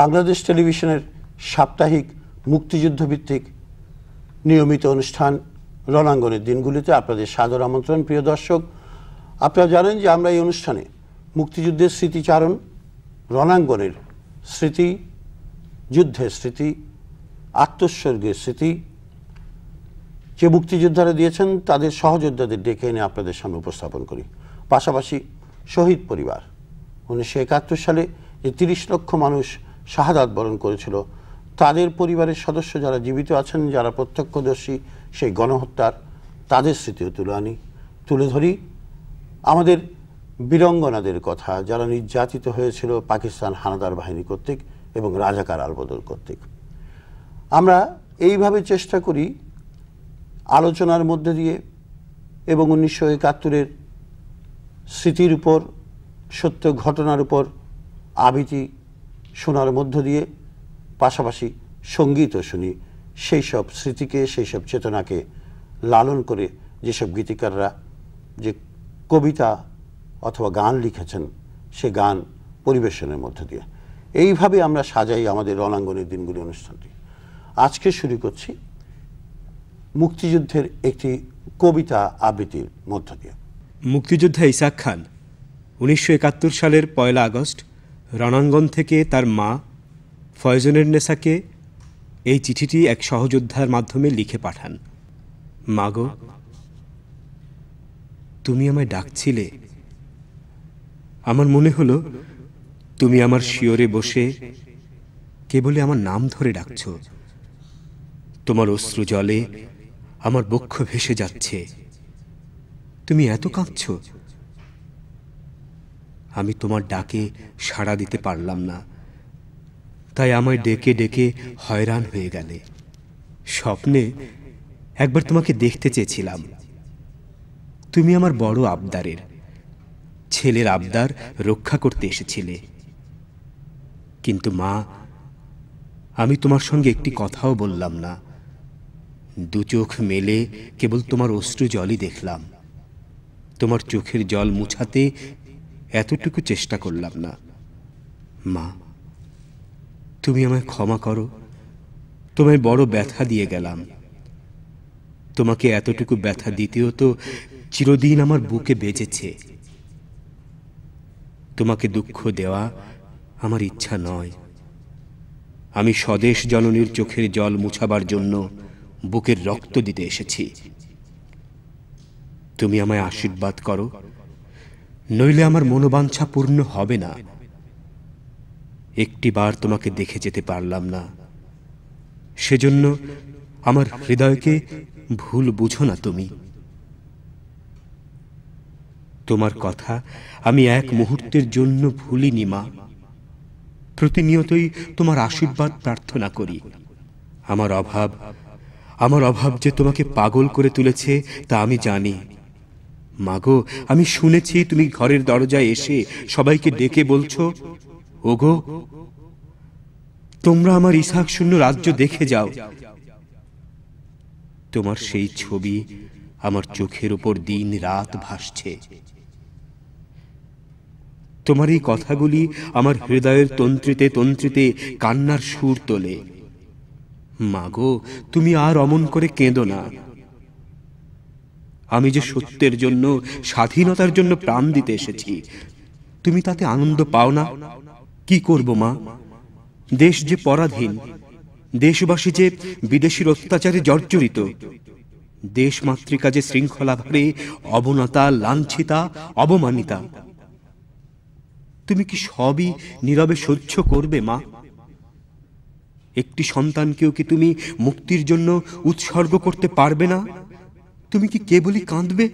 বাংলাদেশ টেলিভিশনের সাপ্তাহিক মুক্তিযুদ্ধভিত্তিক নিয়মিত অনুষ্ঠান রণাঙ্গনের দিনগুলিতে আপনাদের সাদর আমন্ত্রণ প্রিয় দর্শক আপনারা জানেন যে আমরা এই অনুষ্ঠানে মুক্তিযুদ্ধের স্মৃতিচারণ রণাঙ্গনের স্মৃতি যুদ্ধের স্মৃতি আত্মস্বর্গের স্মৃতি যে মুক্তিযোদ্ধারা দিয়েছেন তাদের সহযোদ্ধাদের ডেকে এনে আপনাদের সামনে উপস্থাপন করি পাশাপাশি শহীদ পরিবার উনিশশো একাত্তর সালে যে তিরিশ লক্ষ মানুষ শাহাদাত বরণ করেছিল তাদের পরিবারের সদস্য যারা জীবিত আছেন যারা প্রত্যক্ষদর্শী সেই গণহত্যার তাদের স্মৃতিও তুলে আনি তুলে ধরি আমাদের বীরঙ্গনাদের কথা যারা নির্যাতিত হয়েছিল পাকিস্তান হানাদার বাহিনী কর্তৃক এবং রাজাকার আলবদল কর্তৃক আমরা এইভাবে চেষ্টা করি আলোচনার মধ্যে দিয়ে এবং উনিশশো একাত্তরের স্মৃতির উপর সত্য ঘটনার উপর আবৃতি শোনার মধ্য দিয়ে পাশাপাশি সঙ্গীতও শুনি সেই সব স্মৃতিকে সেই সব চেতনাকে লালন করে যেসব গীতিকাররা যে কবিতা অথবা গান লিখেছেন সে গান পরিবেশনের মধ্য দিয়ে এইভাবে আমরা সাজাই আমাদের রণাঙ্গনের দিনগুলি অনুষ্ঠানটি আজকে শুরু করছি মুক্তিযুদ্ধের একটি কবিতা আবৃত্তির মধ্য দিয়ে মুক্তিযোদ্ধা ইসাক খান উনিশশো সালের পয়লা আগস্ট রণাঙ্গন থেকে তার মা ফয়জনের নেসাকে এই চিঠিটি এক সহযোদ্ধার মাধ্যমে লিখে পাঠান মাগো তুমি আমায় ডাকছিলে আমার মনে হলো তুমি আমার শিওরে বসে কেবলে আমার নাম ধরে ডাকছ তোমার অশ্রু জলে আমার বক্ষ ভেসে যাচ্ছে তুমি এত কাঁদছ আমি তোমার ডাকে সাড়া দিতে পারলাম না তাই আমায় ডেকে ডেকে হয়রান হয়ে গেলে স্বপ্নে একবার তোমাকে দেখতে চেয়েছিলাম তুমি আমার বড় আবদারের ছেলের আবদার রক্ষা করতে এসেছিলে কিন্তু মা আমি তোমার সঙ্গে একটি কথাও বললাম না দু চোখ মেলে কেবল তোমার অশ্রু জলই দেখলাম তোমার চোখের জল মুছাতে এতটুকু চেষ্টা করলাম না মা তুমি আমায় ক্ষমা করো তোমায় বড় ব্যথা দিয়ে গেলাম তোমাকে এতটুকু ব্যথা দিতেও তো চিরদিন আমার বুকে বেজেছে তোমাকে দুঃখ দেওয়া আমার ইচ্ছা নয় আমি স্বদেশ জননীর চোখের জল মুছাবার জন্য বুকের রক্ত দিতে এসেছি তুমি আমায় আশীর্বাদ করো নইলে আমার মনোবাঞ্ছা পূর্ণ হবে না একটিবার তোমাকে দেখে যেতে পারলাম না সেজন্য আমার হৃদয়কে ভুল বুঝো না তুমি তোমার কথা আমি এক মুহূর্তের জন্য ভুলিনি মা প্রতিনিয়তই তোমার আশীর্বাদ প্রার্থনা করি আমার অভাব আমার অভাব যে তোমাকে পাগল করে তুলেছে তা আমি জানি মাগো আমি শুনেছি তুমি ঘরের দরজায় এসে সবাইকে ডেকে বলছো ওগো তোমরা আমার ইসাক শূন্য রাজ্য দেখে যাও তোমার সেই ছবি আমার চোখের ওপর দিন রাত ভাসছে তোমার এই কথাগুলি আমার হৃদয়ের তন্ত্রিতে তন্ত্রিতে কান্নার সুর তোলে মাগো তুমি আর অমন করে কেঁদো না আমি যে সত্যের জন্য স্বাধীনতার জন্য প্রাণ দিতে এসেছি তুমি তাতে আনন্দ পাও না কি করব মা দেশ যে পরাধীন দেশবাসী যে বিদেশির অত্যাচারে জর্জরিত দেশ মাতৃকা যে ভাবে অবনতা লাঞ্ছিতা অবমানিতা তুমি কি সবই নীরবে সহ্য করবে মা একটি সন্তানকেও কি তুমি মুক্তির জন্য উৎসর্গ করতে পারবে না তুমি কি কে বলি কাঁদবে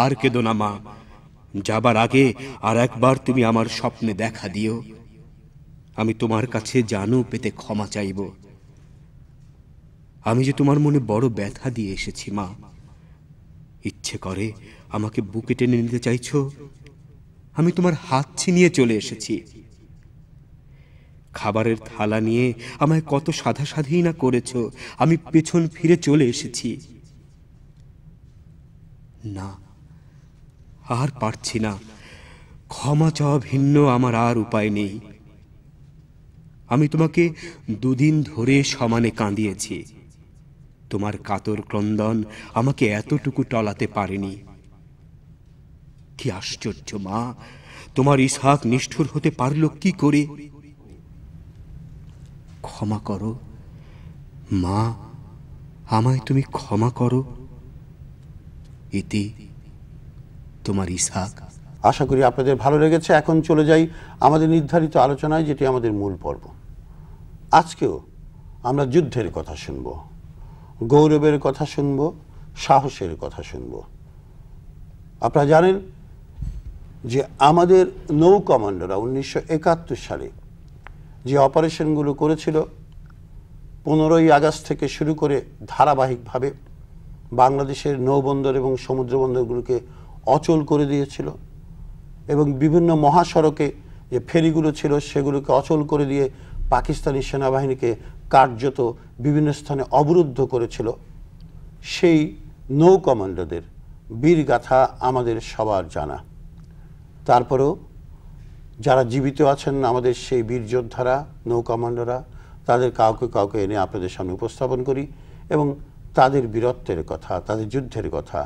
আর কেঁদো না মা যাবার আগে আর একবার তুমি আমার স্বপ্নে দেখা দিও আমি তোমার কাছে জানো পেতে ক্ষমা চাইব আমি যে তোমার মনে বড় ব্যথা দিয়ে এসেছি মা ইচ্ছে করে আমাকে বুকে টেনে নিতে চাইছ আমি তোমার হাত ছিনিয়ে চলে এসেছি খাবারের থালা নিয়ে আমায় কত সাধাসাধি না করেছ আমি পেছন ফিরে চলে এসেছি না আর পারছি না ক্ষমা চাওয়া ভিন্ন আমার আর উপায় নেই আমি তোমাকে দুদিন ধরে সমানে কাঁদিয়েছি তোমার কাতর ক্রন্দন আমাকে এতটুকু টলাতে পারেনি কি আশ্চর্য মা তোমার ইসহাক নিষ্ঠুর হতে পারল কি করে ক্ষমা করো মা আমায় তুমি ক্ষমা করো ইতি তোমার ইসাক আশা করি আপনাদের ভালো লেগেছে এখন চলে যাই আমাদের নির্ধারিত আলোচনায় যেটি আমাদের মূল পর্ব আজকেও আমরা যুদ্ধের কথা শুনব গৌরবের কথা শুনব সাহসের কথা শুনব আপনারা জানেন যে আমাদের নৌ কমান্ডোরা উনিশশো সালে যে অপারেশনগুলো করেছিল পনেরোই আগস্ট থেকে শুরু করে ধারাবাহিকভাবে বাংলাদেশের নৌবন্দর এবং সমুদ্রবন্দরগুলোকে অচল করে দিয়েছিল এবং বিভিন্ন মহাসড়কে যে ফেরিগুলো ছিল সেগুলোকে অচল করে দিয়ে পাকিস্তানি সেনাবাহিনীকে কার্যত বিভিন্ন স্থানে অবরুদ্ধ করেছিল সেই নৌ কমান্ডোদের বীরগাথা আমাদের সবার জানা তারপরেও যারা জীবিত আছেন আমাদের সেই বীর যোদ্ধারা নৌ কমান্ডোরা তাদের কাউকে কাউকে এনে আপনাদের সামনে উপস্থাপন করি এবং তাদের বীরত্বের কথা তাদের যুদ্ধের কথা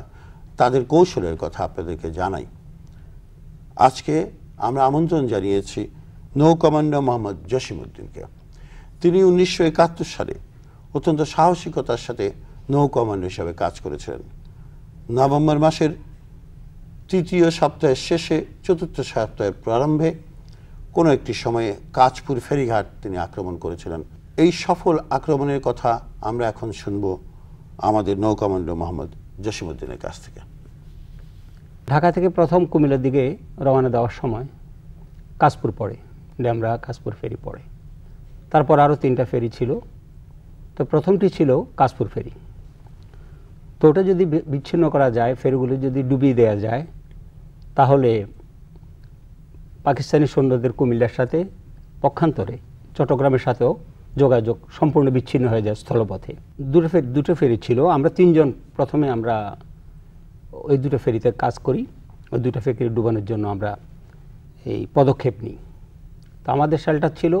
তাদের কৌশলের কথা আপনাদেরকে জানাই আজকে আমরা আমন্ত্রণ জানিয়েছি নৌ কমান্ডো মোহাম্মদ জসিমউদ্দিনকে তিনি উনিশশো একাত্তর সালে অত্যন্ত সাহসিকতার সাথে নৌ কমান্ডো হিসাবে কাজ করেছিলেন নভেম্বর মাসের তৃতীয় সপ্তাহের শেষে চতুর্থ সপ্তাহের প্রারম্ভে কোনো একটি সময়ে কাজপুর ফেরিঘাট তিনি আক্রমণ করেছিলেন এই সফল আক্রমণের কথা আমরা এখন শুনব আমাদের নৌকামান্ড মোহাম্মদ জসিমুদ্দিনের কাছ থেকে ঢাকা থেকে প্রথম কুমিল্লার দিকে রওনা দেওয়ার সময় কাজপুর পড়ে ড্যামরা কাজপুর ফেরি পড়ে তারপর আরও তিনটা ফেরি ছিল তো প্রথমটি ছিল কাজপুর ফেরি তো ওটা যদি বিচ্ছিন্ন করা যায় ফেরিগুলো যদি ডুবিয়ে দেওয়া যায় তাহলে পাকিস্তানি সৈন্যদের কুমিল্লার সাথে পক্ষান্তরে চট্টগ্রামের সাথেও যোগাযোগ সম্পূর্ণ বিচ্ছিন্ন হয়ে যায় স্থলপথে দুটো ফেরি দুটো ফেরি ছিল আমরা তিনজন প্রথমে আমরা ওই দুটো ফেরিতে কাজ করি ওই দুটো ফেরি ডুবানোর জন্য আমরা এই পদক্ষেপ নিই তো আমাদের সালটা ছিল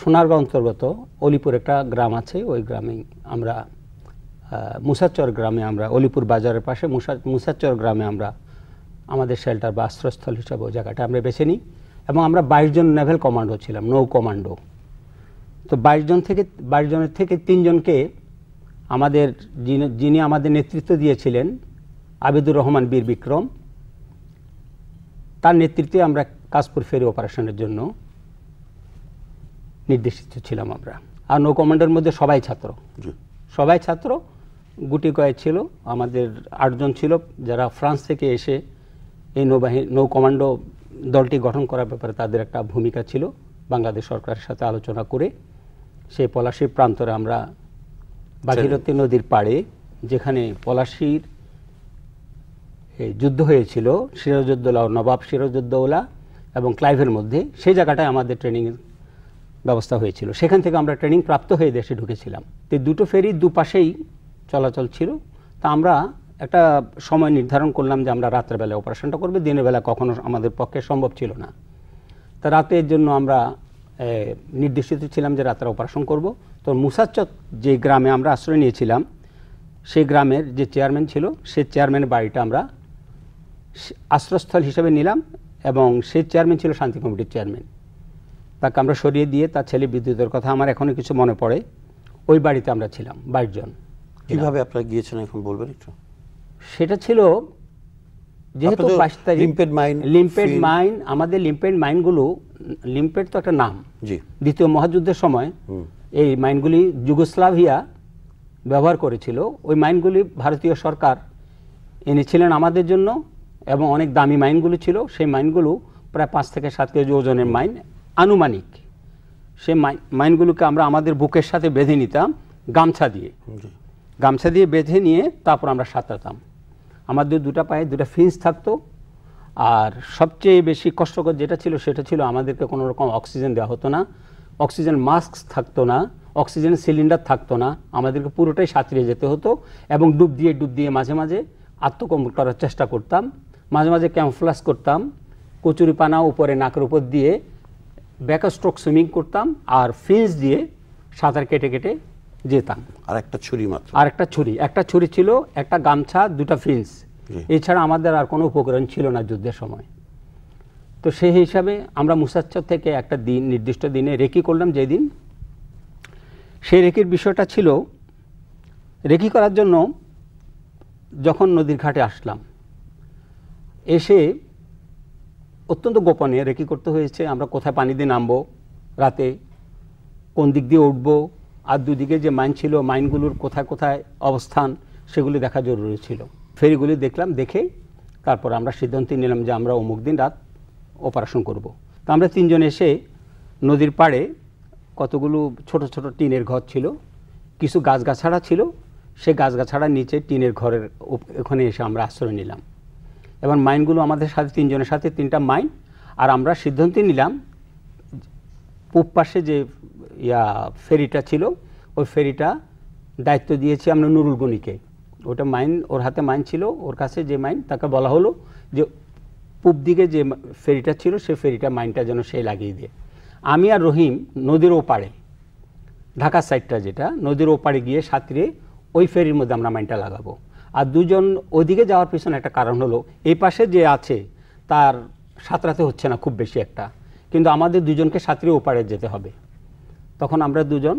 সোনারগাঁও অন্তর্গত অলিপুর একটা গ্রাম আছে ওই গ্রামে আমরা মুসাচর গ্রামে আমরা অলিপুর বাজারের পাশে মুসা মুসাচর গ্রামে আমরা আমাদের শেল্টার বা আশ্রয়স্থল হিসাবে ওই জায়গাটা আমরা বেছে নিই এবং আমরা বাইশ জন নেভেল কমান্ডো ছিলাম নৌ কমান্ডো তো বাইশ জন থেকে বাইশ জনের থেকে তিনজনকে আমাদের যিনি আমাদের নেতৃত্ব দিয়েছিলেন আবিদুর রহমান বীর বিক্রম তার নেতৃত্বে আমরা কাশপুর ফেরি অপারেশনের জন্য নির্দেশিত ছিলাম আমরা আর নৌ কমান্ডোর মধ্যে সবাই ছাত্র সবাই ছাত্র গুটি কয়েক ছিল আমাদের আটজন ছিল যারা ফ্রান্স থেকে এসে এই নৌবাহিনী নৌ কমান্ডো দলটি গঠন করার ব্যাপারে তাদের একটা ভূমিকা ছিল বাংলাদেশ সরকারের সাথে আলোচনা করে সেই পলাশী প্রান্তরে আমরা বাঘিরতী নদীর পাড়ে যেখানে পলাশির যুদ্ধ হয়েছিল সিরাজউদ্দৌলা ও নবাব সিরাজউদ্দৌলা এবং ক্লাইভের মধ্যে সেই জায়গাটায় আমাদের ট্রেনিং ব্যবস্থা হয়েছিল সেখান থেকে আমরা ট্রেনিং প্রাপ্ত হয়ে দেশে ঢুকেছিলাম তো দুটো ফেরি দুপাশেই চলাচল ছিল তা আমরা একটা সময় নির্ধারণ করলাম যে আমরা রাত্রেবেলা অপারেশনটা করবো দিনের বেলা কখনো আমাদের পক্ষে সম্ভব ছিল না তা রাতের জন্য আমরা নির্দেশিত ছিলাম যে রাত্রে অপারেশন করব তো মুসাচ্চক যে গ্রামে আমরা আশ্রয় নিয়েছিলাম সেই গ্রামের যে চেয়ারম্যান ছিল সে চেয়ারম্যানের বাড়িটা আমরা আশ্রয়স্থল হিসেবে নিলাম এবং সে চেয়ারম্যান ছিল শান্তি কমিটির চেয়ারম্যান তাকে আমরা সরিয়ে দিয়ে তার ছেলে বিদ্যুতের কথা আমার এখনও কিছু মনে পড়ে ওই বাড়িতে আমরা ছিলাম বাইশজন কীভাবে আপনারা গিয়েছেন এখন বলবেন একটু সেটা ছিল যেহেতু লিম্পেড মাইন লিম্পেড মাইন আমাদের লিম্পেড মাইনগুলো লিম্পেড তো একটা নাম জি দ্বিতীয় মহাযুদ্ধের সময় এই মাইনগুলি যুগোস্লাভিয়া ব্যবহার করেছিল ওই মাইনগুলি ভারতীয় সরকার এনেছিলেন আমাদের জন্য এবং অনেক দামি মাইনগুলো ছিল সেই মাইনগুলো প্রায় পাঁচ থেকে সাত কেজি ওজনের মাইন আনুমানিক সেই মাইনগুলোকে আমরা আমাদের বুকের সাথে বেঁধে নিতাম গামছা দিয়ে গামছা দিয়ে বেঁধে নিয়ে তারপর আমরা সাঁতারতাম আমাদের দুটা পায়ে দুটা ফিন্স থাকতো আর সবচেয়ে বেশি কষ্টকর যেটা ছিল সেটা ছিল আমাদেরকে কোনো রকম অক্সিজেন দেওয়া হতো না অক্সিজেন মাস্ক থাকতো না অক্সিজেন সিলিন্ডার থাকতো না আমাদেরকে পুরোটাই সাঁতরে যেতে হতো এবং ডুব দিয়ে ডুব দিয়ে মাঝে মাঝে আত্মকম করার চেষ্টা করতাম মাঝে মাঝে ক্যাম্পফ্লাস করতাম কচুরিপানা উপরে নাকের উপর দিয়ে ব্যাকস্ট্রোক সুইমিং করতাম আর ফিন্স দিয়ে সাঁতার কেটে কেটে যেতাম আর একটা ছুরি মাত্র আর একটা ছুরি একটা ছুরি ছিল একটা গামছা দুটো ফিন্স এছাড়া আমাদের আর কোনো উপকরণ ছিল না যুদ্ধের সময় তো সেই হিসাবে আমরা মুসাচ্চর থেকে একটা দিন নির্দিষ্ট দিনে রেকি করলাম যেদিন সেই রেকির বিষয়টা ছিল রেকি করার জন্য যখন নদীর ঘাটে আসলাম এসে অত্যন্ত গোপনে রেকি করতে হয়েছে আমরা কোথায় পানি দিয়ে নামবো রাতে কোন দিক দিয়ে উঠবো আর দুদিকে যে মাইন ছিল মাইনগুলোর কোথায় কোথায় অবস্থান সেগুলি দেখা জরুরি ছিল ফেরিগুলি দেখলাম দেখে তারপর আমরা সিদ্ধান্ত নিলাম যে আমরা অমুক দিন রাত অপারেশন করব। তো আমরা তিনজন এসে নদীর পাড়ে কতগুলো ছোট ছোট টিনের ঘর ছিল কিছু গাছগাছাড়া ছিল সে গাছগাছাড়া নিচে টিনের ঘরের ওখানে এসে আমরা আশ্রয় নিলাম এবং মাইনগুলো আমাদের সাথে তিনজনের সাথে তিনটা মাইন আর আমরা সিদ্ধান্ত নিলাম পূব পাশে যে ইয়া ফেরিটা ছিল ওই ফেরিটা দায়িত্ব দিয়েছি আমরা নুরুল গনিকে ওটা মাইন ওর হাতে মাইন ছিল ওর কাছে যে মাইন তাকে বলা হলো যে পূব দিকে যে ফেরিটা ছিল সে ফেরিটা মাইনটা যেন সেই লাগিয়ে দিয়ে আমি আর রহিম নদীর ওপারে ঢাকা সাইডটা যেটা নদীর ওপারে গিয়ে সাঁতরে ওই ফেরির মধ্যে আমরা মাইনটা লাগাবো আর দুজন ওদিকে যাওয়ার পিছনে একটা কারণ হলো এই পাশে যে আছে তার সাঁতরাতে হচ্ছে না খুব বেশি একটা কিন্তু আমাদের দুজনকে সাঁতরে ওপারে যেতে হবে তখন আমরা দুজন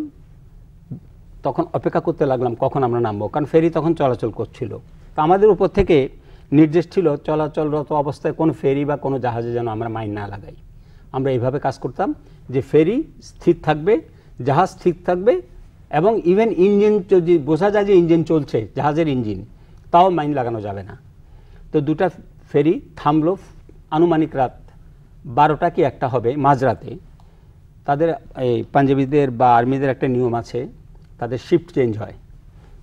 তখন অপেক্ষা করতে লাগলাম কখন আমরা নামবো কারণ ফেরি তখন চলাচল করছিল তো আমাদের উপর থেকে নির্দেশ ছিল চলাচলরত অবস্থায় কোনো ফেরি বা কোনো জাহাজে যেন আমরা মাইন না লাগাই আমরা এইভাবে কাজ করতাম যে ফেরি স্থির থাকবে জাহাজ স্থির থাকবে এবং ইভেন ইঞ্জিন যদি বোঝা যায় যে ইঞ্জিন চলছে জাহাজের ইঞ্জিন তাও মাইন লাগানো যাবে না তো দুটা ফেরি থামলো আনুমানিক রাত বারোটা কি একটা হবে মাঝরাতে তাদের এই পাঞ্জাবিদের বা আর্মিদের একটা নিয়ম আছে তাদের শিফট চেঞ্জ হয়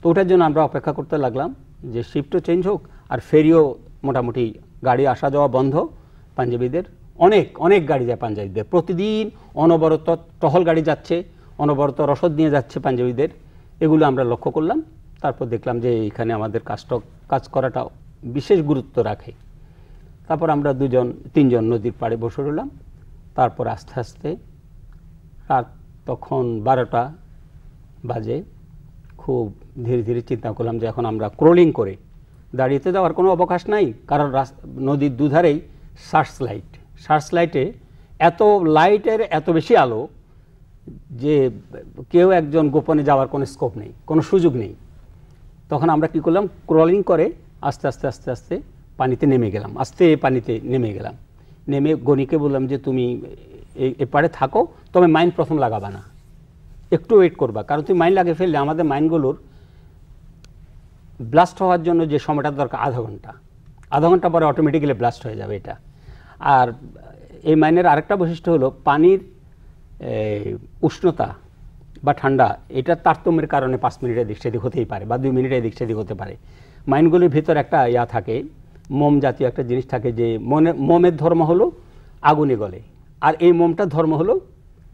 তো ওটার জন্য আমরা অপেক্ষা করতে লাগলাম যে শিফটও চেঞ্জ হোক আর ফেরিও মোটামুটি গাড়ি আসা যাওয়া বন্ধ পাঞ্জাবিদের অনেক অনেক গাড়ি যায় পাঞ্জাবিদের প্রতিদিন অনবরত টহল গাড়ি যাচ্ছে অনবরত রসদ নিয়ে যাচ্ছে পাঞ্জাবিদের এগুলো আমরা লক্ষ্য করলাম তারপর দেখলাম যে এখানে আমাদের কাজটা কাজ করাটা বিশেষ গুরুত্ব রাখে তারপর আমরা দুজন তিনজন নদীর পাড়ে বসে রইলাম তারপর আস্তে আস্তে রাত তখন বারোটা বাজে খুব ধীরে ধীরে চিন্তা করলাম যে এখন আমরা ক্রোলিং করে দাঁড়িয়েতে যাওয়ার কোনো অবকাশ নাই কারণ নদীর দুধারেই সার্চ লাইট সার্চ লাইটে এত লাইটের এত বেশি আলো যে কেউ একজন গোপনে যাওয়ার কোনো স্কোপ নেই কোনো সুযোগ নেই তখন আমরা কি করলাম ক্রলিং করে আস্তে আস্তে আস্তে আস্তে পানিতে নেমে গেলাম আস্তে পানিতে নেমে গেলাম নেমে গণিকে বললাম যে তুমি এ এপারে থাকো তবে মাইন প্রথম লাগাবা না একটু ওয়েট করবা কারণ তুমি মাইন লাগিয়ে ফেললে আমাদের মাইনগুলোর ব্লাস্ট হওয়ার জন্য যে সময়টা দরকার আধা ঘন্টা আধা ঘন্টা পরে অটোমেটিক্যালি ব্লাস্ট হয়ে যাবে এটা আর এই মাইনের আরেকটা বৈশিষ্ট্য হলো পানির উষ্ণতা বা ঠান্ডা এটা তারতম্যের কারণে পাঁচ মিনিটের দিক সেদিক হতেই পারে বা দুই মিনিটের দিক সেদিক হতে পারে মাইনগুলির ভিতর একটা ইয়া থাকে মোম জাতীয় একটা জিনিস থাকে যে মনে মোমের ধর্ম হলো আগুনে গলে আর এই মোমটা ধর্ম হলো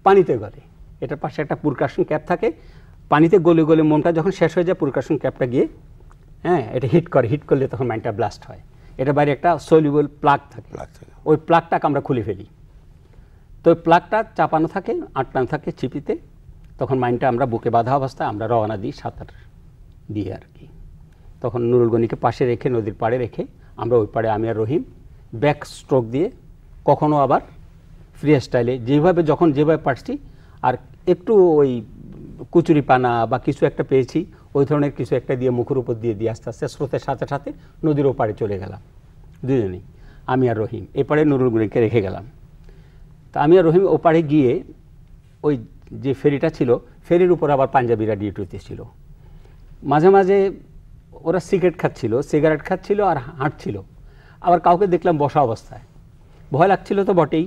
পানিতে গলে এটার পাশে একটা পুরকাশন ক্যাপ থাকে পানিতে গলে গলে মনটা যখন শেষ হয়ে যায় পুরকাশন ক্যাপটা গিয়ে হ্যাঁ এটা হিট করে হিট করলে তখন মাইন্ডটা ব্লাস্ট হয় এটা বাইরে একটা সলিউবল প্লাগ থাকে ওই প্লাগটাকে আমরা খুলে ফেলি তো ওই প্লাগটা চাপানো থাকে আটটানো থাকে চিপিতে তখন মাইন্ডটা আমরা বুকে বাঁধা অবস্থায় আমরা রওনা দিই সাঁতার দিয়ে আর কি তখন নুরুলগনিকে পাশে রেখে নদীর পাড়ে রেখে আমরা ওই পাড়ে আমি আর রহিম ব্যাক স্ট্রোক দিয়ে কখনো আবার ফ্রি স্টাইলে যেভাবে যখন যেভাবে পারছি আর একটু ওই কুচুরি পানা বা কিছু একটা পেয়েছি ওই ধরনের কিছু একটা দিয়ে মুখের উপর দিয়ে দিয়ে আস্তে আস্তে স্রোতের সাথে সাথে নদীর ওপারে চলে গেলাম দুজনেই আমি আর রহিম এপারে নুরুল গুণিকে রেখে গেলাম তা আমি আর রহিম ওপারে গিয়ে ওই যে ফেরিটা ছিল ফেরির উপর আবার পাঞ্জাবিরা ডিউটিতে ছিল মাঝে মাঝে ওরা সিগারেট খাচ্ছিল সিগারেট খাচ্ছিল আর হাঁটছিল আবার কাউকে দেখলাম বসা অবস্থায় ভয় লাগছিল তো বটেই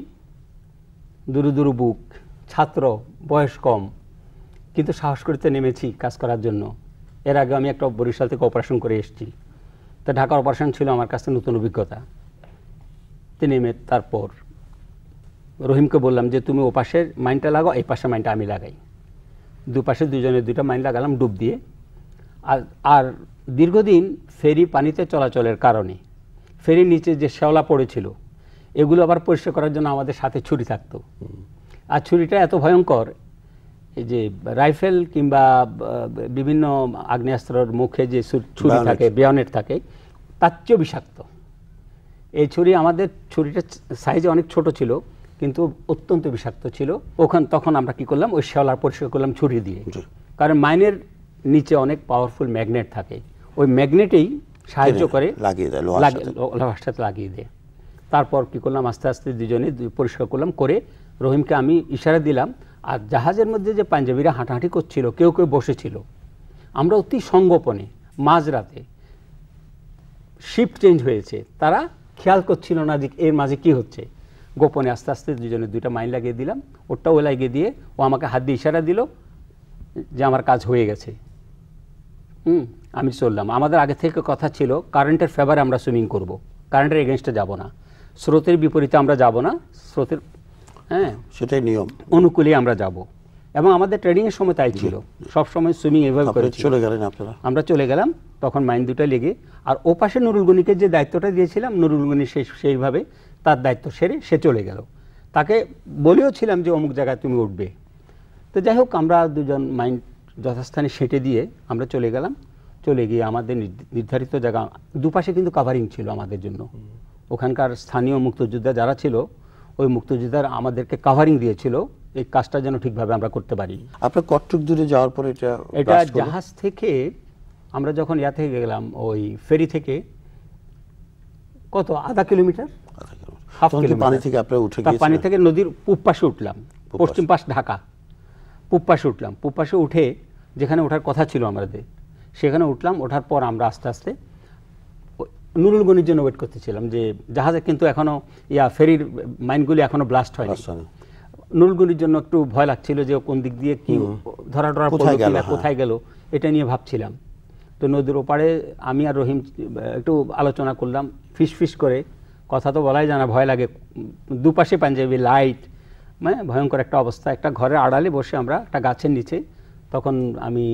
দুরু দুরু বুক ছাত্র বয়স কম কিন্তু সাহস করতে নেমেছি কাজ করার জন্য এর আগে আমি একটা বরিশাল থেকে অপারেশন করে এসেছি তা ঢাকার অপারেশন ছিল আমার কাছে নতুন অভিজ্ঞতা তিনি নেমে তারপর রহিমকে বললাম যে তুমি ওপাশের মাইনটা লাগাও এই পাশে মাইনটা আমি লাগাই দুপাশে দুজনে দুইটা মাইন লাগালাম ডুব দিয়ে আর আর দীর্ঘদিন ফেরি পানিতে চলাচলের কারণে ফেরির নিচে যে শ্যাওলা পড়েছিল এগুলো আবার পরিষ্কার করার জন্য আমাদের সাথে ছুরি থাকতো আর ছুরিটা এত ভয়ঙ্কর যে রাইফেল কিংবা বিভিন্ন আগ্নেয়াস্ত্রর মুখে যে ছুরি থাকে বেয়নেট থাকে তার চেয়েও বিষাক্ত এই ছুরি আমাদের ছুরিটা সাইজে অনেক ছোট ছিল কিন্তু অত্যন্ত বিষাক্ত ছিল ওখান তখন আমরা কি করলাম ওই শেওলার পরিষ্কার করলাম ছুরি দিয়ে কারণ মাইনের নিচে অনেক পাওয়ারফুল ম্যাগনেট থাকে ওই ম্যাগনেটেই সাহায্য করে লাগিয়ে দেয় লোহার সাথে লাগিয়ে দেয় তারপর কি করলাম আস্তে আস্তে দুজনে পরিষ্কার করলাম করে রহিমকে আমি ইশারা দিলাম আর জাহাজের মধ্যে যে পাঞ্জাবিরা হাঁটাহাঁটি করছিল কেউ কেউ বসেছিল আমরা অতি সঙ্গোপনে মাঝরাতে শিফট চেঞ্জ হয়েছে তারা খেয়াল করছিল না যে এর মাঝে কি হচ্ছে গোপনে আস্তে আস্তে দুজনে দুইটা মাইন লাগিয়ে দিলাম ওরটা ও লাগিয়ে দিয়ে ও আমাকে হাত দিয়ে ইশারা দিল যে আমার কাজ হয়ে গেছে হুম আমি চললাম আমাদের আগে থেকে কথা ছিল কারেন্টের ফেভারে আমরা সুইমিং করব কারেন্টের এগেনস্টে যাব না স্রোতের বিপরীতে আমরা যাব না স্রোতের হ্যাঁ সেটাই নিয়ম অনুকূলে আমরা যাব এবং আমাদের এর সময় তাই ছিল সব সময় সুইমিং এভাবে করে চলে গেলেন আপনারা আমরা চলে গেলাম তখন মাইন দুটো লেগে আর ও পাশে নুরুল গনিকে যে দায়িত্বটা দিয়েছিলাম নুরুল গনি সেই সেইভাবে তার দায়িত্ব সেরে সে চলে গেল তাকে বলেও ছিলাম যে অমুক জায়গায় তুমি উঠবে তো যাই হোক আমরা দুজন মাইন্ড যথাস্থানে সেটে দিয়ে আমরা চলে গেলাম চলে গিয়ে আমাদের নির্ধারিত জায়গা দুপাশে কিন্তু কাভারিং ছিল আমাদের জন্য ওখানকার স্থানীয় মুক্তিযোদ্ধা যারা ছিল ওই মুক্তযোদ্ধারা আমাদেরকে কাভারিং দিয়েছিল এই কাজটা যেন ঠিকভাবে আমরা করতে পারি আপনার কটক দূরে যাওয়ার পরে এটা এটা জাহাজ থেকে আমরা যখন ইয়া থেকে গেলাম ওই ফেরি থেকে কত আধা কিলোমিটার পানি থেকে উঠে পানি থেকে নদীর পূব পাশে উঠলাম পশ্চিম পাশ ঢাকা পূব পাশে উঠলাম পূব পাশে উঠে যেখানে ওঠার কথা ছিল আমাদের সেখানে উঠলাম ওঠার পর আমরা আস্তে আস্তে নুরুল গনির জন্য ওয়েট করতেছিলাম যে জাহাজে কিন্তু এখনো ইয়া ফেরির মাইনগুলি এখনো ব্লাস্ট হয়নি নুরুল গনির জন্য একটু ভয় লাগছিল যে কোন দিক দিয়ে কি ধরা ধরা কোথায় গেল হ্যাঁ। কোথায় গেল এটা নিয়ে ভাবছিলাম তো নদীর ওপারে আমি আর রহিম একটু আলোচনা করলাম ফিস ফিস করে কথা তো বলাই জানা ভয় লাগে দুপাশে পাঞ্জাবি লাইট মানে ভয়ঙ্কর একটা অবস্থা একটা ঘরে আড়ালে বসে আমরা একটা গাছের নিচে তখন আমি